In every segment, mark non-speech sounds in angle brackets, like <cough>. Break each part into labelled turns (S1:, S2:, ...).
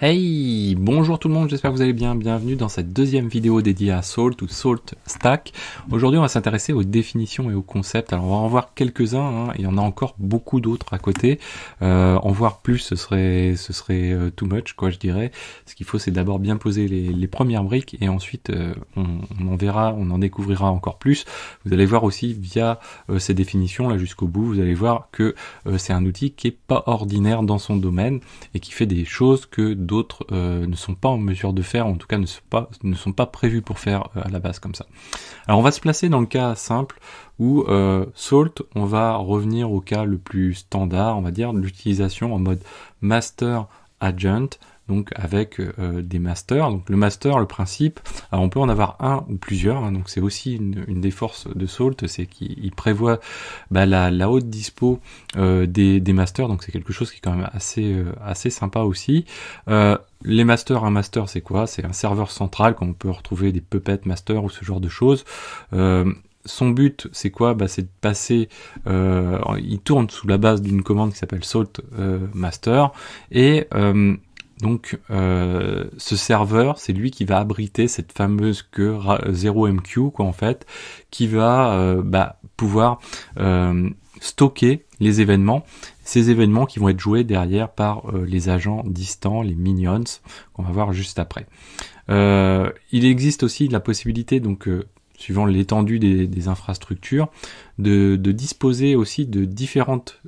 S1: Hey, bonjour tout le monde, j'espère que vous allez bien, bienvenue dans cette deuxième vidéo dédiée à Salt ou Salt Stack. Aujourd'hui on va s'intéresser aux définitions et aux concepts, alors on va en voir quelques-uns, hein. il y en a encore beaucoup d'autres à côté. Euh, en voir plus ce serait, ce serait euh, too much quoi je dirais, ce qu'il faut c'est d'abord bien poser les, premières briques et ensuite euh, on, en verra, on en découvrira encore plus. Vous allez voir aussi via ces définitions là jusqu'au bout, vous allez voir que c'est un outil qui est pas ordinaire dans son domaine et qui fait des choses que d'autres euh, ne sont pas en mesure de faire, en tout cas ne sont pas, ne sont pas prévus pour faire euh, à la base comme ça. Alors on va se placer dans le cas simple où euh, Salt, on va revenir au cas le plus standard, on va dire, l'utilisation en mode master agent donc avec euh, des masters. Donc le master, le principe, alors on peut en avoir un ou plusieurs, hein, donc c'est aussi une, des forces de Salt, c'est qu'il prévoit bah, la, haute dispo euh, des, des, masters, donc c'est quelque chose qui est quand même assez, euh, assez sympa aussi. les masters, un master c'est quoi C'est un serveur central, qu'on peut retrouver des puppets masters ou ce genre de choses son but, c'est quoi bah, C'est de passer. il tourne sous la base d'une commande qui s'appelle salt master et euh, donc euh, ce serveur, c'est lui qui va abriter cette fameuse queue 0MQ, quoi en fait, qui va euh, bah, pouvoir euh, stocker les événements, ces événements qui vont être joués derrière par les agents distants, les minions, qu'on va voir juste après. il existe aussi la possibilité, donc suivant l'étendue des, infrastructures, de, de disposer aussi de différentes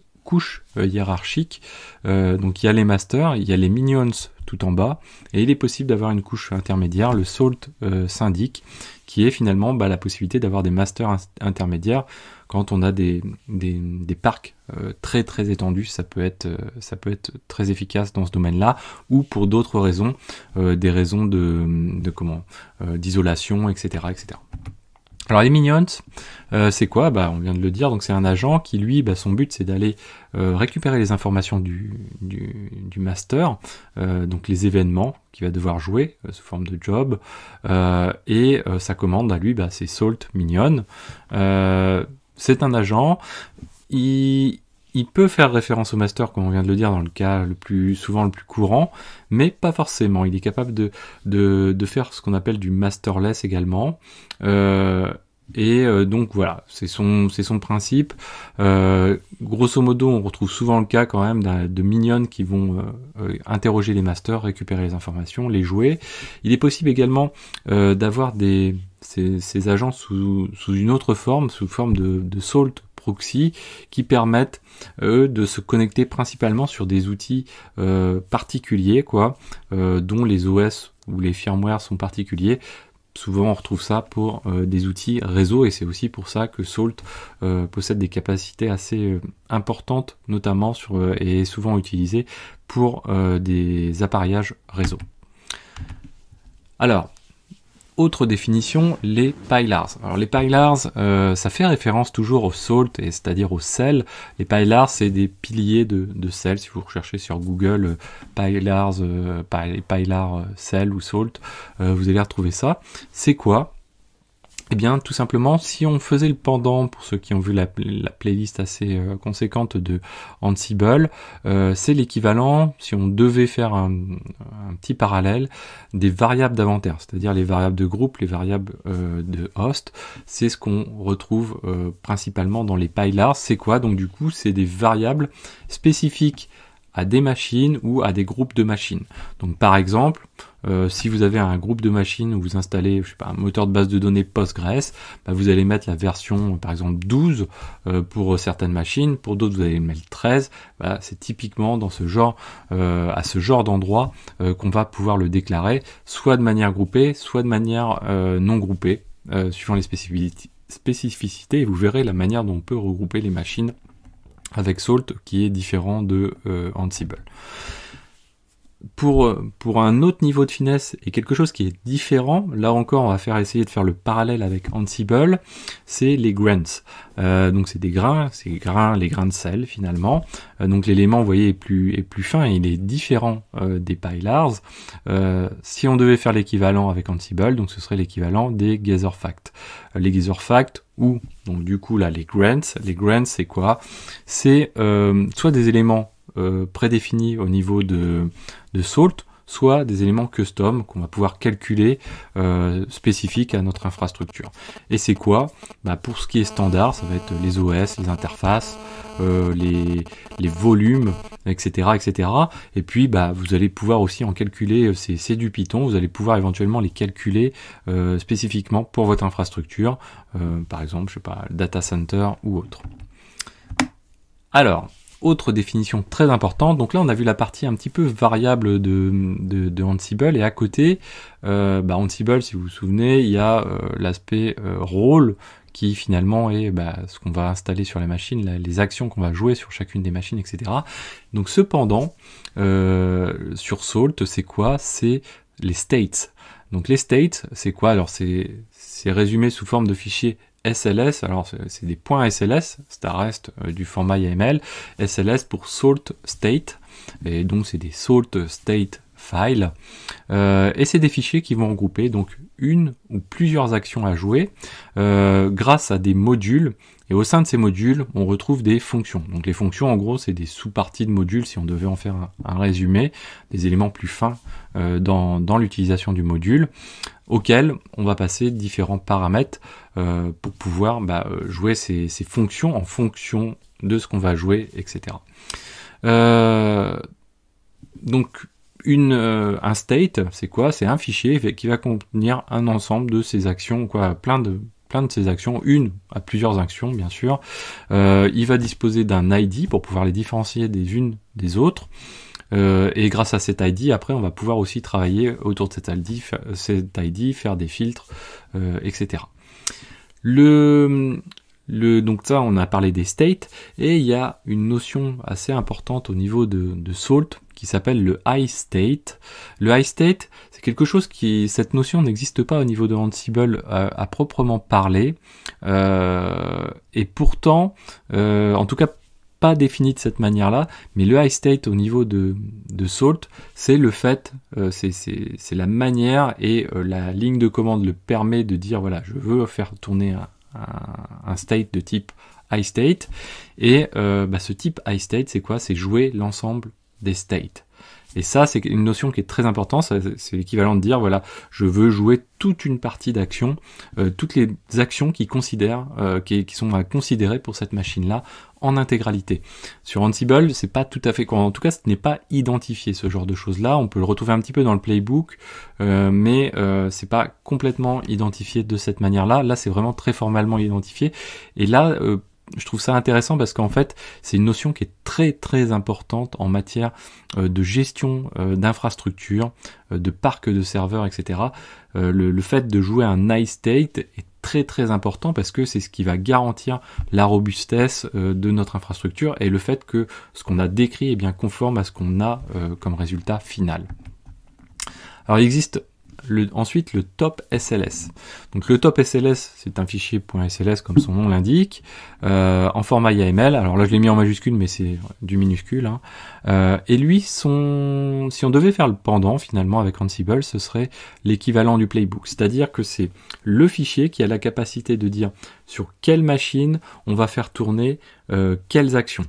S1: euh, hiérarchique euh, donc il y a les masters, il y a les minions tout en bas, et il est possible d'avoir une couche intermédiaire, le salt euh, syndic, qui est finalement bah, la possibilité d'avoir des masters intermédiaires quand on a des, des, des parcs très très étendus, ça peut être, ça peut être très efficace dans ce domaine-là, ou pour d'autres raisons, des raisons de, de comment, d'isolation, etc., etc. Alors les minions, euh, c'est quoi bah, on vient de le dire, donc c'est un agent qui lui, bah, son but c'est d'aller euh, récupérer les informations du, master, euh, donc les événements qu'il va devoir jouer sous forme de job, et sa commande à lui, bah, c'est Salt Minion. c'est un agent, il, il peut faire référence au master, comme on vient de le dire, dans le cas le plus souvent le plus courant, mais pas forcément. Il est capable de, de, de faire ce qu'on appelle du masterless également. Euh, et euh, donc voilà, c'est son, c'est son principe. Euh, grosso modo, on retrouve souvent le cas quand même de mignonnes qui vont interroger les masters, récupérer les informations, les jouer. Il est possible également d'avoir des ces, ces agents sous, sous une autre forme, sous forme de, de salt proxy qui permettent de se connecter principalement sur des outils euh, particuliers, quoi, euh, dont les OS ou les firmware sont particuliers. Souvent, on retrouve ça pour euh, des outils réseau et c'est aussi pour ça que Salt possède des capacités assez importantes, notamment sur, et souvent utilisé pour des appareillages réseau. Alors, autre définition, les pilars. Alors les pilars, euh, ça fait référence toujours au salt, c'est-à-dire au sel. Les pilars, c'est des piliers de, sel. Si vous recherchez sur Google euh, euh, pylars, euh, sel ou salt, vous allez retrouver ça. C'est quoi eh bien, tout simplement, si on faisait le pendant, pour ceux qui ont vu la, playlist assez euh, conséquente de Ansible, euh, c'est l'équivalent, si on devait faire un, petit parallèle, des variables d'inventaire, c'est-à-dire les variables de groupe, les variables euh, de host. C'est ce qu'on retrouve principalement dans les pylars. C'est quoi Donc du coup, c'est des variables spécifiques à des machines ou à des groupes de machines. Donc par exemple, euh, si vous avez un groupe de machines où vous installez je sais pas, un moteur de base de données Postgres, bah vous allez mettre la version par exemple 12 euh, pour certaines machines, pour d'autres vous allez mettre 13. Bah, c'est typiquement dans ce genre, euh, à ce genre d'endroit qu'on va pouvoir le déclarer, soit de manière groupée, soit de manière non groupée, suivant les spécificités, vous verrez la manière dont on peut regrouper les machines avec Salt qui est différent de Ansible pour, euh, pour un autre niveau de finesse et quelque chose qui est différent, là encore on va faire essayer de faire le parallèle avec Ansible, c'est les grains. Euh, donc c'est des grains, c'est grains, les grains de sel finalement. Euh, donc l'élément, vous voyez, est plus, est plus fin et il est différent des pylars. si on devait faire l'équivalent avec Ansible, donc ce serait l'équivalent des gather facts. les gather facts ou donc du coup là les grants, les grants c'est quoi C'est soit des éléments euh, prédéfinis au niveau de, de Salt, soit des éléments custom qu'on va pouvoir calculer euh, spécifiques à notre infrastructure. Et c'est quoi bah Pour ce qui est standard, ça va être les OS, les interfaces, euh, les, les, volumes, etc., etc. Et puis, bah, vous allez pouvoir aussi en calculer, c'est du Python, vous allez pouvoir éventuellement les calculer spécifiquement pour votre infrastructure, par exemple, je sais pas, data center ou autre. Alors, autre définition très importante. Donc là, on a vu la partie un petit peu variable de, de, de Ansible. Et à côté, euh, bah, Ansible, si vous vous souvenez, il y a euh, l'aspect euh, rôle qui finalement est bah, ce qu'on va installer sur les machines, les actions qu'on va jouer sur chacune des machines, etc. Donc cependant, euh, sur Salt, c'est quoi C'est les states. Donc les states, c'est quoi Alors c'est résumé sous forme de fichiers SLS, alors c'est des points SLS, ça reste euh, du format YAML, SLS pour Salt State, et donc c'est des Salt State file euh, et c'est des fichiers qui vont regrouper donc une ou plusieurs actions à jouer euh, grâce à des modules, et au sein de ces modules, on retrouve des fonctions. Donc les fonctions, en gros, c'est des sous-parties de modules, si on devait en faire un, résumé, des éléments plus fins dans, dans l'utilisation du module, auxquels on va passer différents paramètres euh, pour pouvoir bah, euh, jouer ses, fonctions en fonction de ce qu'on va jouer, etc. Euh, donc un state, c'est quoi C'est un fichier qui va contenir un ensemble de ces actions, quoi, plein de plein de ces actions, une à plusieurs actions bien sûr. il va disposer d'un ID pour pouvoir les différencier des unes des autres. et grâce à cet ID, après, on va pouvoir aussi travailler autour de cet ID, cet ID faire des filtres, etc. Le, le, donc ça, on a parlé des states, et il y a une notion assez importante au niveau de, de salt qui s'appelle le high state. Le high state, c'est quelque chose qui, cette notion n'existe pas au niveau de Ansible à, euh, à proprement parler, euh, et pourtant, euh, en tout cas pas défini de cette manière-là, mais le high state au niveau de, de Salt, c'est le fait, euh, c'est la manière et euh, la ligne de commande le permet de dire voilà, je veux faire tourner un, un, state de type high state. Et euh, bah, ce type high state, c'est quoi C'est jouer l'ensemble des states. Et ça, c'est une notion qui est très importante. C'est l'équivalent de dire, voilà, je veux jouer toute une partie d'action euh, toutes les actions qui, considèrent, euh, qui, sont à considérer pour cette machine-là en intégralité. Sur Ansible, c'est pas tout à fait, en tout cas, ce n'est pas identifié ce genre de choses-là. On peut le retrouver un petit peu dans le playbook, euh, mais c'est pas complètement identifié de cette manière-là. Là, Là c'est vraiment très formellement identifié. Et là, je trouve ça intéressant parce qu'en fait, c'est une notion qui est très très importante en matière euh, de gestion euh, d'infrastructures, euh, de parcs de serveurs, etc. Le, fait de jouer un nice state est très très important parce que c'est ce qui va garantir la robustesse de notre infrastructure et le fait que ce qu'on a décrit est bien conforme à ce qu'on a comme résultat final. Alors il existe ensuite le top SLS. Donc le top SLS, c'est un fichier .sls comme son nom l'indique, euh, en format YAML. Alors là, je l'ai mis en majuscule, mais c'est du minuscule. Hein. Euh, et lui, son, si on devait faire le pendant finalement avec Ansible, ce serait l'équivalent du playbook. C'est-à-dire que c'est le fichier qui a la capacité de dire sur quelle machine on va faire tourner euh, quelles actions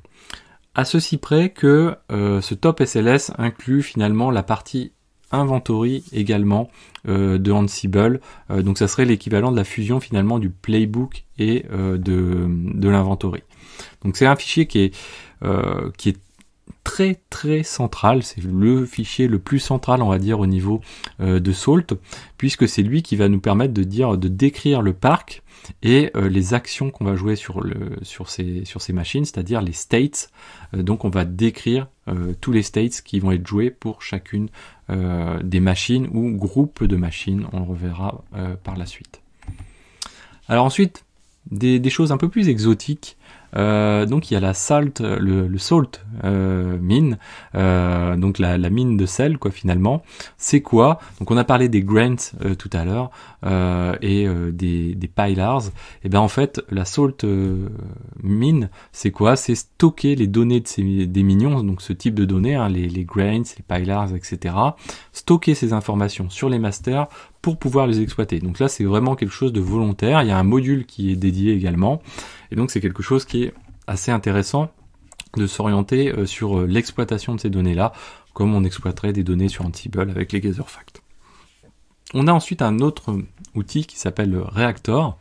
S1: à ceci près que ce top SLS inclut finalement la partie inventory également euh, de Ansible. Euh, donc ça serait l'équivalent de la fusion finalement du playbook et euh, de, de l'inventory. Donc c'est un fichier qui est, qui est très très central, c'est le fichier le plus central on va dire au niveau euh, de Salt, puisque c'est lui qui va nous permettre de dire, de décrire le parc et euh, les actions qu'on va jouer sur, le, sur, ces, sur ces machines, c'est-à-dire les states. Euh, donc on va décrire tous les states qui vont être joués pour chacune des machines ou groupes de machines, on le reverra par la suite. Alors ensuite, des, choses un peu plus exotiques. donc il y a la salt, le, le salt euh, mine, euh, donc la, la, mine de sel, quoi, finalement, c'est quoi Donc, on a parlé des grants euh, tout à l'heure euh, et euh, des, des pilars. Et eh bien, en fait, la salt mine, c'est quoi C'est stocker les données de ces, des minions, donc ce type de données, hein, les, les grants, les pilars, etc. Stocker ces informations sur les masters pour pouvoir les exploiter. Donc là, c'est vraiment quelque chose de volontaire. Il y a un module qui est dédié également. Et donc, c'est quelque chose qui est assez intéressant de s'orienter euh, sur euh, l'exploitation de ces données-là, comme on exploiterait des données sur Ansible avec les facts On a ensuite un autre outil qui s'appelle euh, Reactor.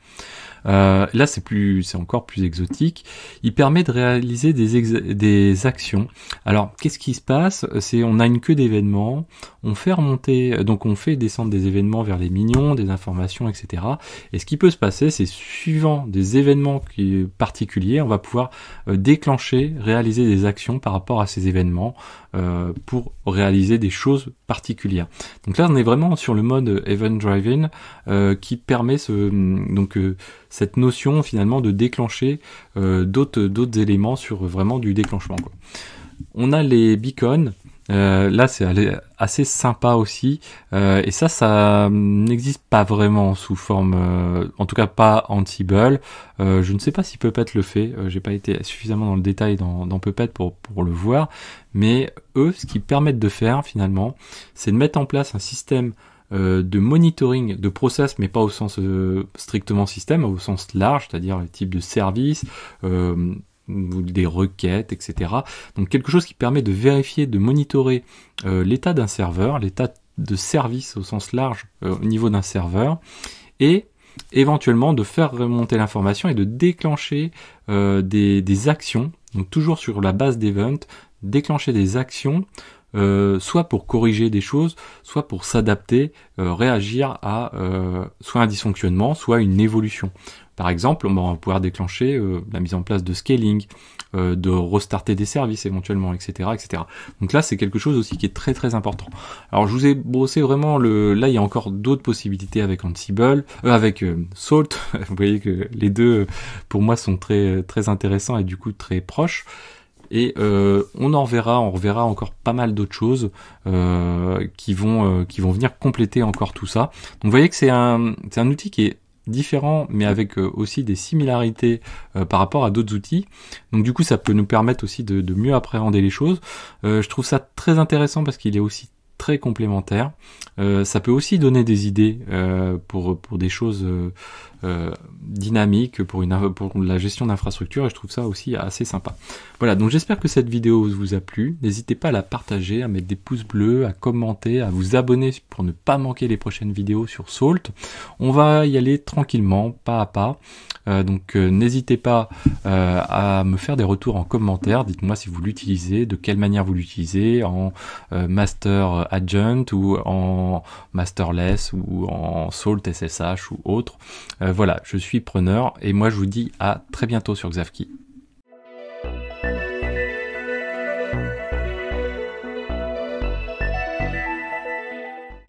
S1: Euh, là, c'est plus, c'est encore plus exotique. Il permet de réaliser des, actions. Alors, qu'est-ce qui se passe C'est on a une queue d'événements, on fait remonter, donc on fait descendre des événements vers les mignons, des informations, etc. Et ce qui peut se passer, c'est suivant des événements particuliers, on va pouvoir euh, déclencher, réaliser des actions par rapport à ces événements. Euh, pour réaliser des choses particulières. Donc là, on est vraiment sur le mode event driving euh, qui permet ce, donc euh, cette notion finalement de déclencher d'autres d'autres éléments sur vraiment du déclenchement. On a les beacons euh, là, c'est assez sympa aussi. Euh, et ça, ça n'existe pas vraiment sous forme, euh, en tout cas pas en Euh, je ne sais pas si Puppet le fait. J'ai pas été suffisamment dans le détail dans, dans pour, le voir. Mais eux, ce qu'ils permettent de faire finalement, c'est de mettre en place un système de monitoring de process, mais pas au sens strictement système, au sens large, c'est-à-dire les types de services, euh, des requêtes, etc. Donc quelque chose qui permet de vérifier, de monitorer euh, l'état d'un serveur, l'état de service au sens large euh, au niveau d'un serveur, et éventuellement de faire remonter l'information et de déclencher euh, des, des actions, donc toujours sur la base d'event, déclencher des actions euh, soit pour corriger des choses, soit pour s'adapter, euh, réagir à euh, soit un dysfonctionnement, soit une évolution. Par exemple, on va pouvoir déclencher la mise en place de scaling, de restarter des services éventuellement, etc., etc. Donc là, c'est quelque chose aussi qui est très très important. Alors, je vous ai brossé vraiment le. Là, il y a encore d'autres possibilités avec Ansible, avec Salt. <laughs> vous voyez que les deux, pour moi, sont très très intéressants et du coup très proches. Et euh, on en verra, on reverra encore pas mal d'autres choses euh, qui, vont, euh, qui vont venir compléter encore tout ça. Donc vous voyez que c'est un, un outil qui est différent mais avec aussi des similarités par rapport à d'autres outils. Donc du coup ça peut nous permettre aussi de, mieux appréhender les choses. je trouve ça très intéressant parce qu'il est aussi très complémentaire. ça peut aussi donner des idées pour, pour des choses euh, dynamique pour, une, la gestion d'infrastructures et je trouve ça aussi assez sympa. Voilà, donc j'espère que cette vidéo vous a plu. N'hésitez pas à la partager, à mettre des pouces bleus, à commenter, à vous abonner pour ne pas manquer les prochaines vidéos sur Salt. On va y aller tranquillement, pas à pas. Euh, donc euh, n'hésitez pas à me faire des retours en commentaire. Dites-moi si vous l'utilisez, de quelle manière vous l'utilisez, en master adjunct ou en masterless ou en Salt SSH ou autre. Euh, voilà, je suis preneur et moi je vous dis à très bientôt sur Xavki.